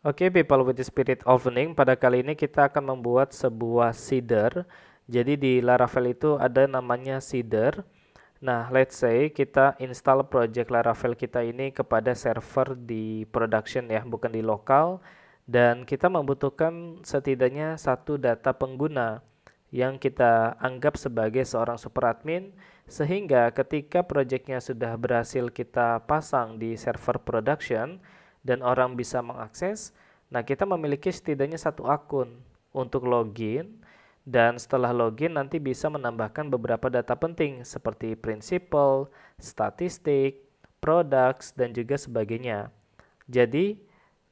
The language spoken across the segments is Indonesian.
Oke, okay, people with the spirit opening, pada kali ini kita akan membuat sebuah seeder. Jadi di Laravel itu ada namanya seeder. Nah, let's say kita install project Laravel kita ini kepada server di production ya, bukan di lokal. Dan kita membutuhkan setidaknya satu data pengguna yang kita anggap sebagai seorang super admin sehingga ketika projectnya sudah berhasil kita pasang di server production, dan orang bisa mengakses, nah kita memiliki setidaknya satu akun untuk login dan setelah login nanti bisa menambahkan beberapa data penting seperti prinsipal, statistik, products, dan juga sebagainya. Jadi,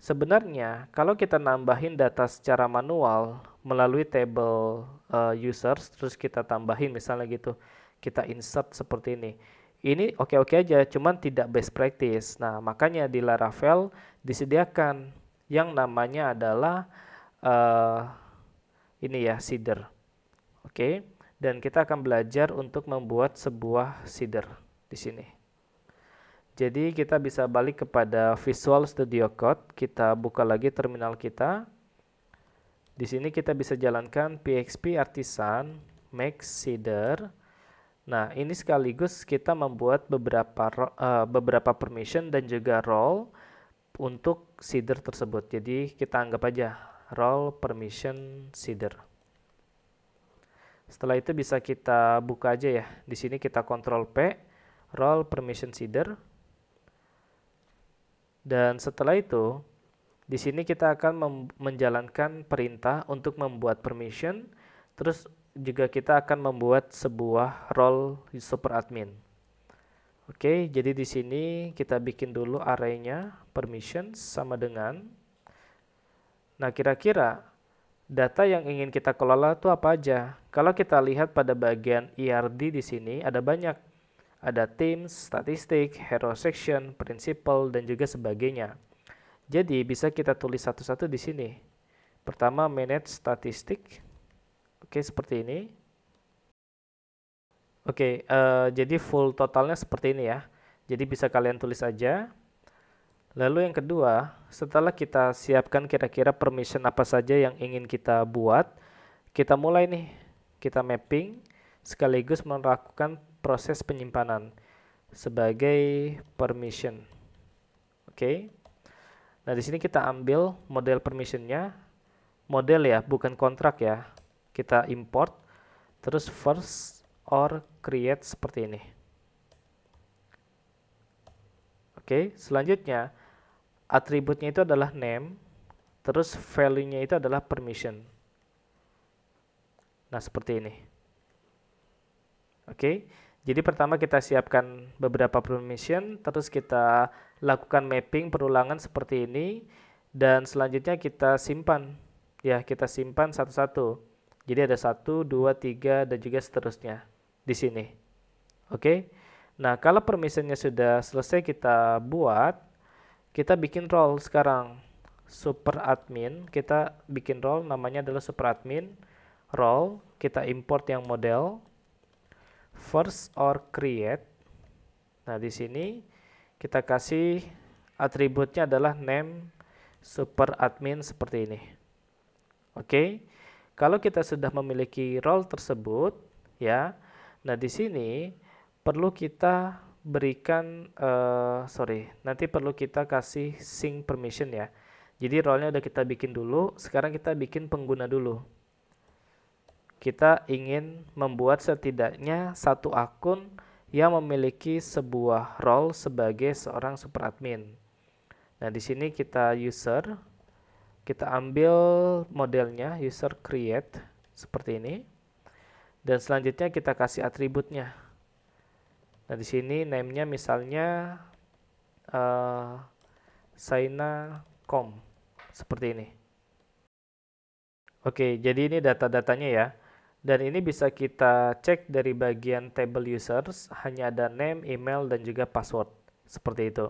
sebenarnya kalau kita nambahin data secara manual melalui table uh, users, terus kita tambahin misalnya gitu, kita insert seperti ini ini oke-oke aja, cuman tidak best practice. Nah, makanya di Laravel disediakan yang namanya adalah uh, ini ya, seeder. Oke, okay? dan kita akan belajar untuk membuat sebuah seeder di sini. Jadi kita bisa balik kepada Visual Studio Code, kita buka lagi terminal kita. Di sini kita bisa jalankan PHP artisan make seeder Nah, ini sekaligus kita membuat beberapa uh, beberapa permission dan juga role untuk seeder tersebut. Jadi kita anggap aja role permission seeder. Setelah itu bisa kita buka aja ya. Di sini kita kontrol P, role permission seeder. Dan setelah itu, di sini kita akan menjalankan perintah untuk membuat permission, terus juga kita akan membuat sebuah role super admin. Oke, jadi di sini kita bikin dulu arraynya permissions sama dengan. Nah, kira-kira data yang ingin kita kelola itu apa aja? Kalau kita lihat pada bagian IRD e di sini ada banyak. Ada teams, statistik, hero section, principal, dan juga sebagainya. Jadi bisa kita tulis satu-satu di sini. Pertama manage statistik, Oke, seperti ini. Oke, uh, jadi full totalnya seperti ini ya. Jadi bisa kalian tulis aja. Lalu yang kedua, setelah kita siapkan kira-kira permission apa saja yang ingin kita buat, kita mulai nih, kita mapping sekaligus melakukan proses penyimpanan sebagai permission. Oke. Okay. Nah, di sini kita ambil model permissionnya, model ya, bukan kontrak ya kita import terus first or create seperti ini oke selanjutnya atributnya itu adalah name terus value-nya itu adalah permission nah seperti ini oke jadi pertama kita siapkan beberapa permission terus kita lakukan mapping perulangan seperti ini dan selanjutnya kita simpan ya kita simpan satu-satu jadi ada satu, dua, tiga, dan juga seterusnya di sini. Oke. Okay? Nah, kalau permissionnya sudah selesai kita buat, kita bikin role sekarang. Super admin, kita bikin role namanya adalah super admin. Role, kita import yang model. First or create. Nah, di sini kita kasih atributnya adalah name super admin seperti ini. Oke. Okay? Kalau kita sudah memiliki role tersebut, ya, nah di sini perlu kita berikan, uh, sorry, nanti perlu kita kasih sync permission ya. Jadi role-nya udah kita bikin dulu, sekarang kita bikin pengguna dulu. Kita ingin membuat setidaknya satu akun yang memiliki sebuah role sebagai seorang super admin. Nah, di sini kita user, kita ambil modelnya user create seperti ini dan selanjutnya kita kasih atributnya nah di sini name-nya misalnya uh, eh, saina.com seperti ini oke jadi ini data-datanya ya dan ini bisa kita cek dari bagian table users hanya ada name, email, dan juga password seperti itu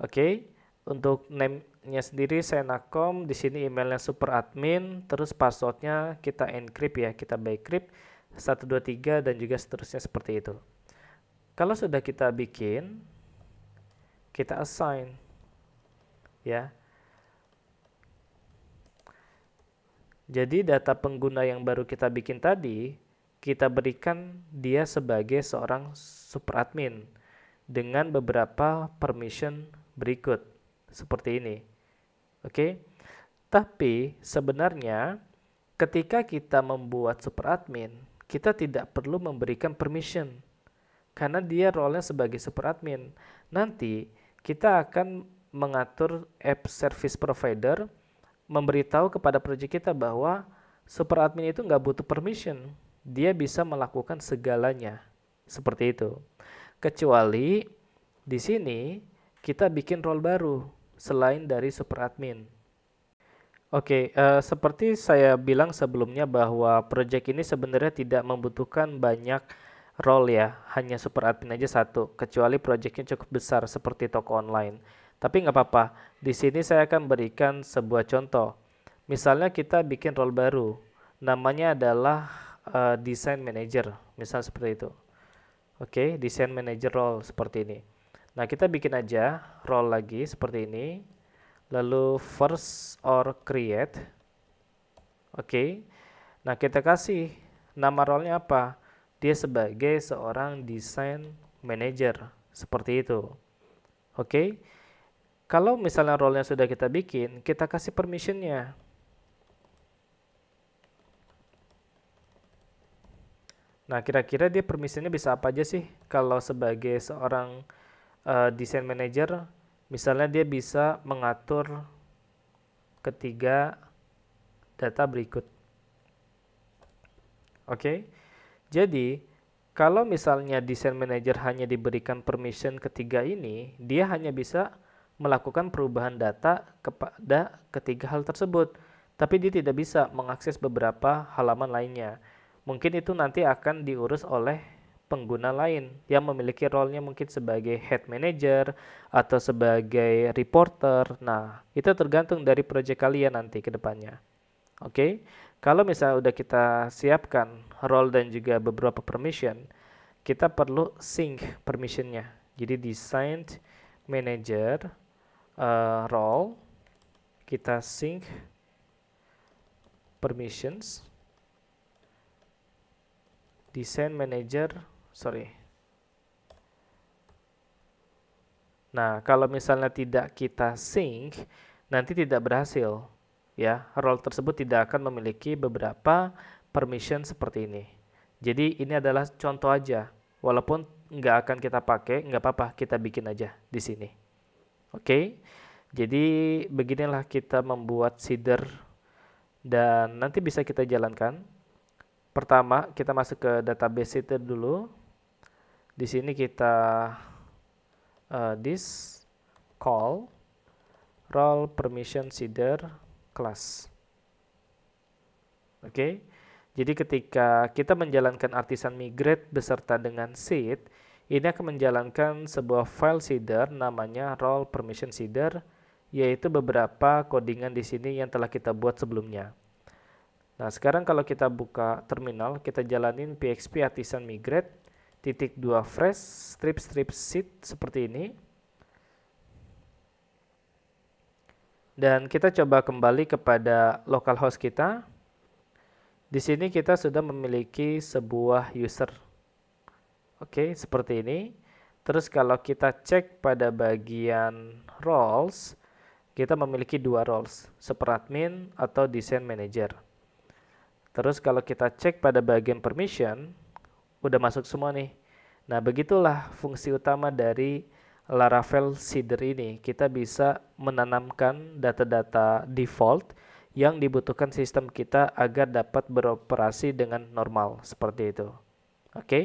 oke untuk name nya sendiri Senacom di sini emailnya super admin terus passwordnya kita encrypt ya kita dua 123 dan juga seterusnya seperti itu kalau sudah kita bikin kita assign ya jadi data pengguna yang baru kita bikin tadi kita berikan dia sebagai seorang super admin dengan beberapa permission berikut seperti ini Oke. Tapi sebenarnya ketika kita membuat super admin, kita tidak perlu memberikan permission karena dia role-nya sebagai super admin. Nanti kita akan mengatur app service provider memberitahu kepada project kita bahwa super admin itu nggak butuh permission. Dia bisa melakukan segalanya. Seperti itu. Kecuali di sini kita bikin role baru selain dari super admin. Oke, okay, uh, eh, seperti saya bilang sebelumnya bahwa project ini sebenarnya tidak membutuhkan banyak role ya, hanya super admin aja satu, kecuali projectnya cukup besar seperti toko online. Tapi nggak apa-apa, di sini saya akan berikan sebuah contoh. Misalnya kita bikin role baru, namanya adalah uh, design manager, misal seperti itu. Oke, okay, design manager role seperti ini. Nah, kita bikin aja role lagi seperti ini. Lalu first or create. Oke. Okay. Nah, kita kasih nama role nya apa? Dia sebagai seorang design manager. Seperti itu. Oke. Okay. Kalau misalnya role nya sudah kita bikin, kita kasih permission nya Nah, kira-kira dia permission nya bisa apa aja sih kalau sebagai seorang uh, desain manager misalnya dia bisa mengatur ketiga data berikut. Oke. Okay? Jadi, kalau misalnya desain manager hanya diberikan permission ketiga ini, dia hanya bisa melakukan perubahan data kepada ketiga hal tersebut, tapi dia tidak bisa mengakses beberapa halaman lainnya. Mungkin itu nanti akan diurus oleh pengguna lain yang memiliki role-nya mungkin sebagai head manager atau sebagai reporter. Nah, itu tergantung dari project kalian nanti ke depannya. Oke. Okay? Kalau misalnya udah kita siapkan role dan juga beberapa permission, kita perlu sync permissionnya. Jadi design manager uh, role kita sync permissions design manager sorry. Nah, kalau misalnya tidak kita sync, nanti tidak berhasil. Ya, role tersebut tidak akan memiliki beberapa permission seperti ini. Jadi ini adalah contoh aja. Walaupun nggak akan kita pakai, nggak apa-apa, kita bikin aja di sini. Oke, jadi beginilah kita membuat seeder dan nanti bisa kita jalankan. Pertama, kita masuk ke database seeder dulu di sini kita uh, this call role permission seeder class. Oke. Okay? Jadi ketika kita menjalankan artisan migrate beserta dengan seed, ini akan menjalankan sebuah file seeder namanya role permission seeder yaitu beberapa codingan di sini yang telah kita buat sebelumnya. Nah, sekarang kalau kita buka terminal, kita jalanin PHP artisan migrate titik dua fresh strip strip sheet seperti ini dan kita coba kembali kepada localhost kita di sini kita sudah memiliki sebuah user oke seperti ini terus kalau kita cek pada bagian roles kita memiliki dua roles admin atau design manager terus kalau kita cek pada bagian permission udah masuk semua nih. Nah, begitulah fungsi utama dari Laravel Seeder ini. Kita bisa menanamkan data-data default yang dibutuhkan sistem kita agar dapat beroperasi dengan normal seperti itu. Oke. Okay?